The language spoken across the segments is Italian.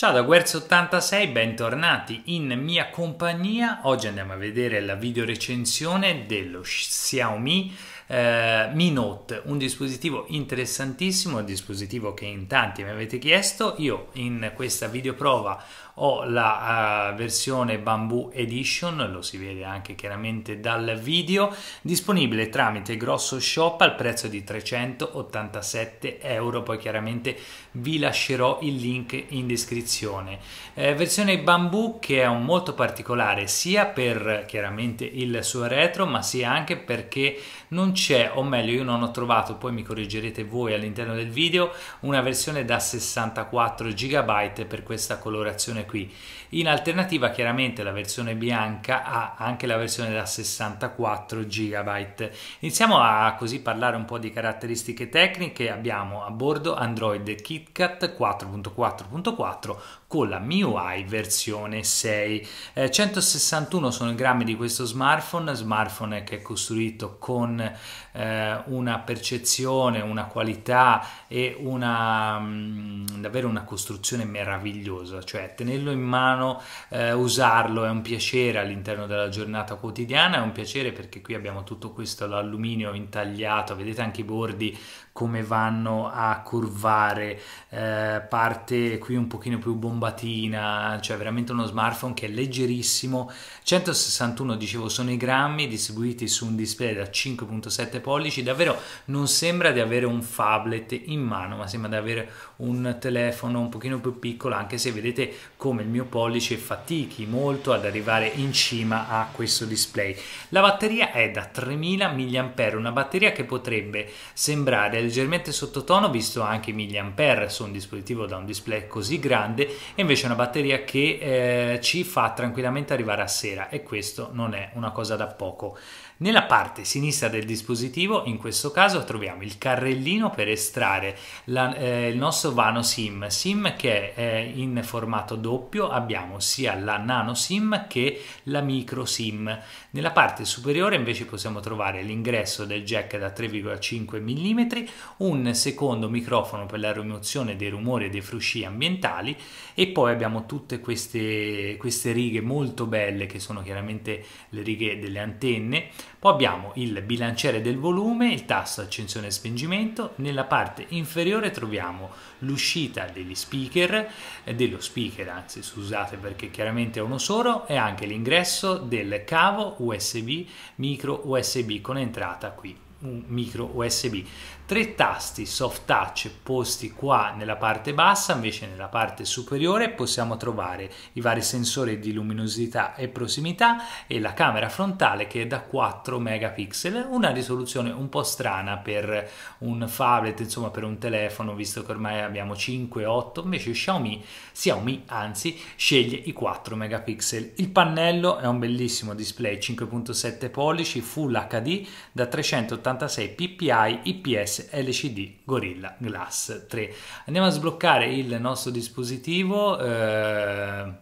Ciao da Guerz86, bentornati in mia compagnia. Oggi andiamo a vedere la video recensione dello Xiaomi eh, Mi Note, un dispositivo interessantissimo, un dispositivo che in tanti mi avete chiesto. Io in questa videoprova ho la uh, versione Bamboo Edition, lo si vede anche chiaramente dal video, disponibile tramite Grosso Shop al prezzo di 387 euro, poi chiaramente vi lascerò il link in descrizione. Eh, versione Bamboo che è un molto particolare sia per chiaramente il suo retro ma sia anche perché non c'è, o meglio io non ho trovato, poi mi correggerete voi all'interno del video, una versione da 64 GB per questa colorazione qui. In alternativa chiaramente la versione bianca ha anche la versione da 64 GB. Iniziamo a così parlare un po' di caratteristiche tecniche. Abbiamo a bordo Android KitKat 4.4.4 con la MIUI versione 6. Eh, 161 sono i grammi di questo smartphone, smartphone che è costruito con eh, una percezione, una qualità e una mh, mm, davvero una costruzione meravigliosa, cioè tenerlo in mano, eh, usarlo è un piacere all'interno della giornata quotidiana, è un piacere perché qui abbiamo tutto questo alluminio intagliato, vedete anche i bordi come vanno a curvare, eh, parte qui un pochino più bombardiata bombatina, cioè veramente uno smartphone che è leggerissimo. 161, dicevo, sono i grammi distribuiti su un display da 5.7 pollici. Davvero non sembra di avere un tablet in mano, ma sembra di avere un telefono un pochino più piccolo, anche se vedete come il mio pollice fatichi molto ad arrivare in cima a questo display. La batteria è da 3000 mAh, una batteria che potrebbe sembrare leggermente sottotono visto anche i mAh su un dispositivo da un display così grande e invece è una batteria che eh, ci fa tranquillamente arrivare a sera e questo non è una cosa da poco. Nella parte sinistra del dispositivo, in questo caso, troviamo il carrellino per estrarre la, eh, il nostro vano SIM. SIM che è eh, in formato doppio, abbiamo sia la nano SIM che la micro SIM. Nella parte superiore invece possiamo trovare l'ingresso del jack da 3,5 mm, un secondo microfono per la rimozione dei rumori e dei frusci ambientali e poi abbiamo tutte queste, queste righe molto belle che sono chiaramente le righe delle antenne poi abbiamo il bilanciere del volume, il tasto accensione e spengimento, nella parte inferiore troviamo l'uscita degli speaker, eh, dello speaker anzi scusate perché chiaramente è uno solo, e anche l'ingresso del cavo USB, micro USB con entrata qui un micro USB tre tasti soft touch posti qua nella parte bassa invece nella parte superiore possiamo trovare i vari sensori di luminosità e prossimità e la camera frontale che è da 4 megapixel una risoluzione un po' strana per un tablet insomma per un telefono visto che ormai abbiamo 5 8 invece Xiaomi Xiaomi anzi sceglie i 4 megapixel il pannello è un bellissimo display 5.7 pollici full HD da 386 ppi IPS LCD Gorilla Glass 3. Andiamo a sbloccare il nostro dispositivo, eh,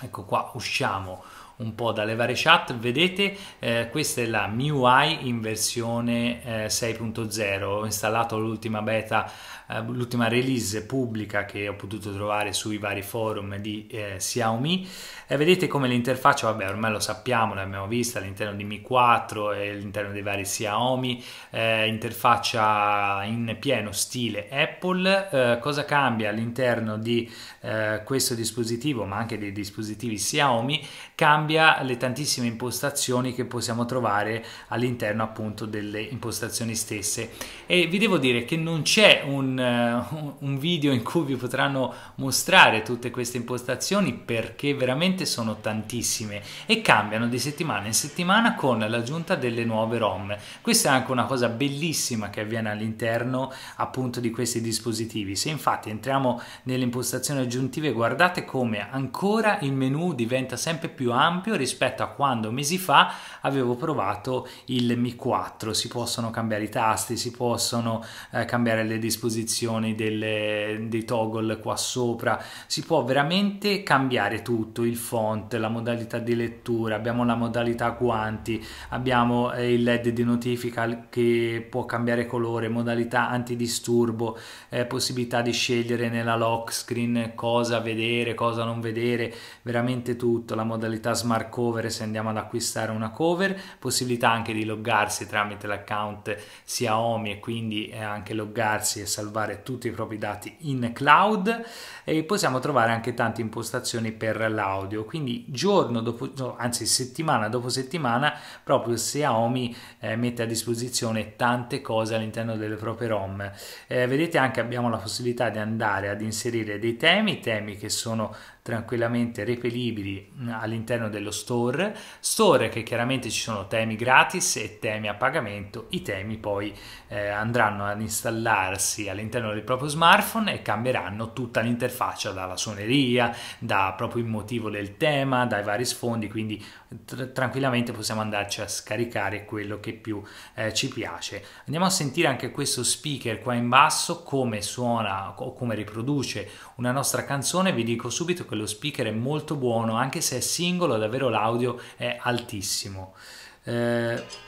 ecco qua, usciamo un po' dalle varie chat, vedete eh, questa è la MIUI in versione eh, 6.0, ho installato l'ultima beta, eh, l'ultima release pubblica che ho potuto trovare sui vari forum di eh, Xiaomi e vedete come l'interfaccia, vabbè ormai lo sappiamo, l'abbiamo vista all'interno di Mi 4 e all'interno dei vari Xiaomi, eh, interfaccia in pieno stile Apple, eh, cosa cambia all'interno di questo dispositivo ma anche dei dispositivi Xiaomi? Cambia cambia le tantissime impostazioni che possiamo trovare all'interno appunto delle impostazioni stesse e vi devo dire che non c'è un, eh, un video in cui vi potranno mostrare tutte queste impostazioni perché veramente sono tantissime e cambiano di settimana in settimana con l'aggiunta delle nuove ROM. Questa è anche una cosa bellissima che avviene all'interno appunto di questi dispositivi. Se infatti entriamo nelle impostazioni aggiuntive guardate come ancora il menu diventa sempre più ampio ampio rispetto a quando mesi fa avevo provato il Mi 4. Si possono cambiare i tasti, si possono eh, cambiare le disposizioni delle, dei toggle qua sopra, si può veramente cambiare tutto, il font, la modalità di lettura, abbiamo la modalità guanti, abbiamo eh, il led di notifica che può cambiare colore, modalità antidisturbo, eh, possibilità di scegliere nella lock screen cosa vedere, cosa non vedere, veramente tutto, la modalità smart smart cover se andiamo ad acquistare una cover, possibilità anche di loggarsi tramite l'account sia Omi e quindi eh, anche loggarsi e salvare tutti i propri dati in cloud e possiamo trovare anche tante impostazioni per l'audio, quindi giorno dopo, no, anzi settimana dopo settimana proprio Xiaomi eh, mette a disposizione tante cose all'interno delle proprie ROM. Eh, vedete anche abbiamo la possibilità di andare ad inserire dei temi, temi che sono tranquillamente reperibili mm, all'interno dello store, store che chiaramente ci sono temi gratis e temi a pagamento, i temi poi eh, andranno ad installarsi all'interno del proprio smartphone e cambieranno tutta l'interfaccia dalla suoneria, da proprio il motivo del tema, dai vari sfondi, quindi tr tranquillamente possiamo andarci a scaricare quello che più eh, ci piace. Andiamo a sentire anche questo speaker qua in basso come suona o come riproduce una nostra canzone, vi dico subito che comunque lo speaker è molto buono, anche se è singolo davvero l'audio è altissimo. Eh...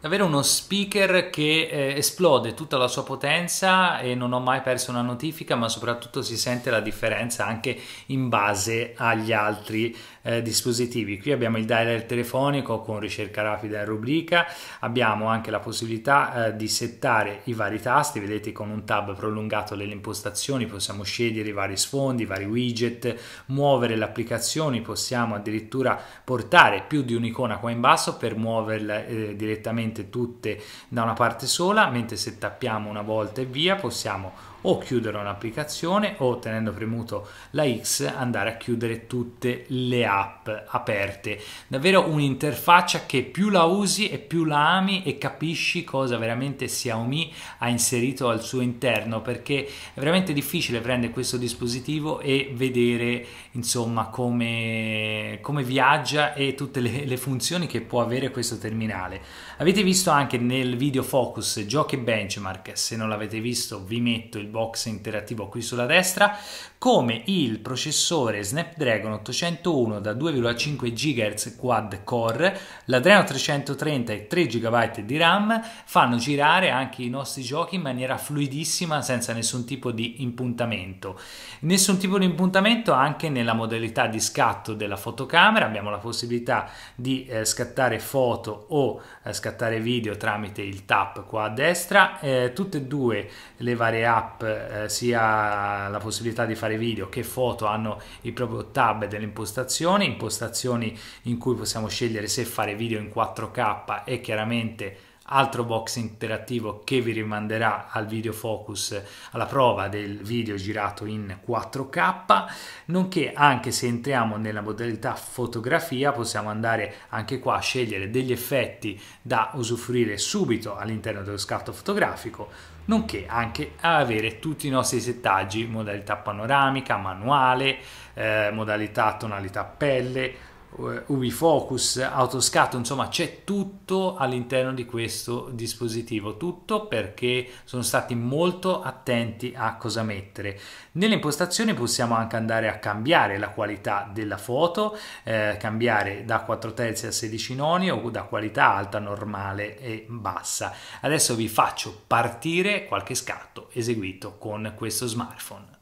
Davvero uno speaker che eh, esplode tutta la sua potenza e non ho mai perso una notifica, ma soprattutto si sente la differenza anche in base agli altri eh, dispositivi. Qui abbiamo il dialer telefonico con ricerca rapida in rubrica, abbiamo anche la possibilità eh, di settare i vari tasti, vedete con un tab prolungato delle impostazioni possiamo scegliere i vari sfondi, i vari widget, muovere le applicazioni, possiamo addirittura portare più di un'icona qua in basso per muoverle eh, direttamente tutte da una parte sola, mentre se tappiamo una volta e via possiamo o chiudere un'applicazione o tenendo premuto la X andare a chiudere tutte le app aperte. Davvero un'interfaccia che più la usi e più la ami e capisci cosa veramente Xiaomi ha inserito al suo interno perché è veramente difficile prendere questo dispositivo e vedere insomma come, come viaggia e tutte le, le funzioni che può avere questo terminale. Avete visto anche nel video focus giochi benchmark, se non l'avete visto vi metto il box interattivo qui sulla destra come il processore Snapdragon 801 da 2,5 GHz quad core, l'Adreno 330 e 3 GB di RAM fanno girare anche i nostri giochi in maniera fluidissima senza nessun tipo di impuntamento. Nessun tipo di impuntamento anche nella modalità di scatto della fotocamera, abbiamo la possibilità di eh, scattare foto o eh, scattare video tramite il tap qua a destra, eh, tutte e due le varie app eh, sia la possibilità di fare fare video che foto hanno il proprio tab delle impostazioni, impostazioni in cui possiamo scegliere se fare video in 4K e chiaramente altro box interattivo che vi rimanderà al video focus, alla prova del video girato in 4K, nonché anche se entriamo nella modalità fotografia possiamo andare anche qua a scegliere degli effetti da usufruire subito all'interno dello scatto fotografico, nonché anche a avere tutti i nostri settaggi, modalità panoramica, manuale, eh, modalità tonalità pelle, eh, Ubifocus, autoscatto, insomma c'è tutto all'interno di questo dispositivo, tutto perché sono stati molto attenti a cosa mettere. Nelle impostazioni possiamo anche andare a cambiare la qualità della foto, eh, cambiare da 4 terzi a 16 noni o da qualità alta, normale e bassa. Adesso vi faccio partire qualche scatto eseguito con questo smartphone.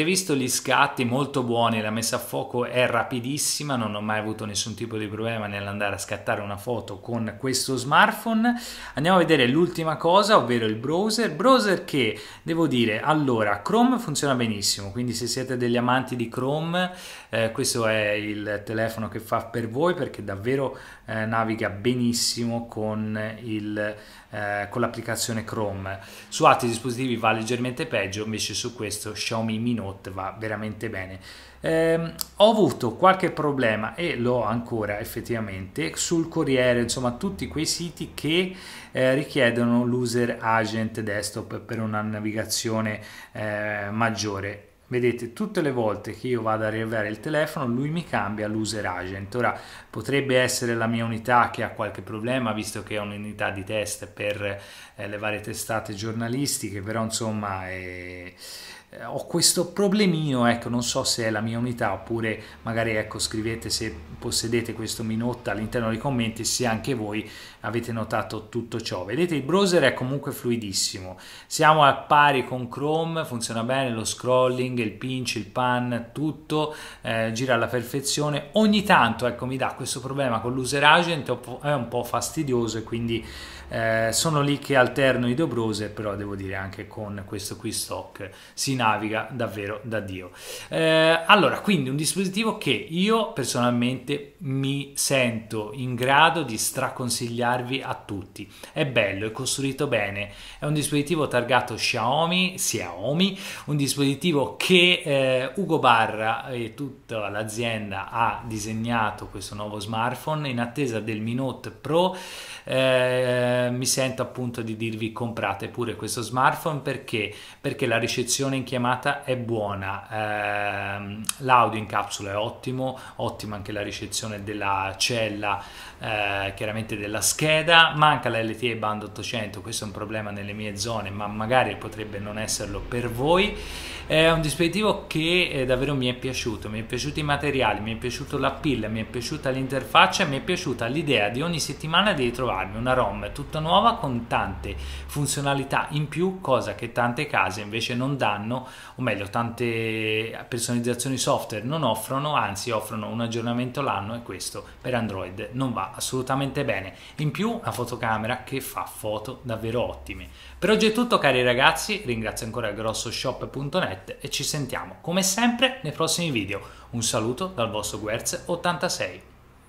avete visto gli scatti molto buoni, la messa a fuoco è rapidissima, non ho mai avuto nessun tipo di problema nell'andare a scattare una foto con questo smartphone. Andiamo a vedere l'ultima cosa, ovvero il browser. Browser che devo dire, allora, Chrome funziona benissimo, quindi se siete degli amanti di Chrome, eh, questo è il telefono che fa per voi perché davvero eh, naviga benissimo con il eh, con l'applicazione Chrome. Su altri dispositivi va leggermente peggio, invece su questo Xiaomi Mi Note va veramente bene. Eh, ho avuto qualche problema e l'ho ancora effettivamente sul Corriere, insomma tutti quei siti che eh, richiedono l'user agent desktop per una navigazione eh, maggiore Vedete, tutte le volte che io vado a riavviare il telefono, lui mi cambia l'user agent. Ora, potrebbe essere la mia unità che ha qualche problema, visto che è un'unità di test per eh, le varie testate giornalistiche, però insomma... Eh, eh, ho questo problemino, ecco, non so se è la mia unità oppure magari ecco, scrivete se possedete questo Minot all'interno dei commenti se anche voi avete notato tutto ciò. Vedete il browser è comunque fluidissimo, siamo a pari con Chrome, funziona bene lo scrolling, il pinch, il pan, tutto eh, gira alla perfezione. Ogni tanto ecco, mi dà questo problema con l'user agent, è un po' fastidioso e quindi eh, sono lì che alterno i due browser, però devo dire anche con questo qui stock si naviga davvero da Dio. Eh, allora, quindi un dispositivo che io personalmente mi sento in grado di straconsigliarvi a tutti. È bello, è costruito bene, è un dispositivo targato Xiaomi, Xiaomi un dispositivo che eh, Ugo Barra e tutta l'azienda ha disegnato questo nuovo smartphone in attesa del Mi Note Pro. Eh, mi sento appunto di dirvi comprate pure questo smartphone perché, perché la ricezione in chiamata è buona, eh, l'audio in capsula è ottimo, ottima anche la ricezione della cella, eh, chiaramente della scheda, manca la LTE band 800, questo è un problema nelle mie zone, ma magari potrebbe non esserlo per voi. È un dispositivo che eh, davvero mi è piaciuto, mi è piaciuto i materiali, mi è piaciuto la pill, mi è piaciuta l'interfaccia, mi è piaciuta l'idea di ogni settimana di ritrovarmi una ROM tutta nuova con tante funzionalità in più, cosa che tante case invece non danno o meglio, tante personalizzazioni software non offrono, anzi offrono un aggiornamento l'anno e questo per Android non va assolutamente bene. In più una fotocamera che fa foto davvero ottime. Per oggi è tutto cari ragazzi, ringrazio ancora grossoshop.net e ci sentiamo come sempre nei prossimi video. Un saluto dal vostro Guerz 86.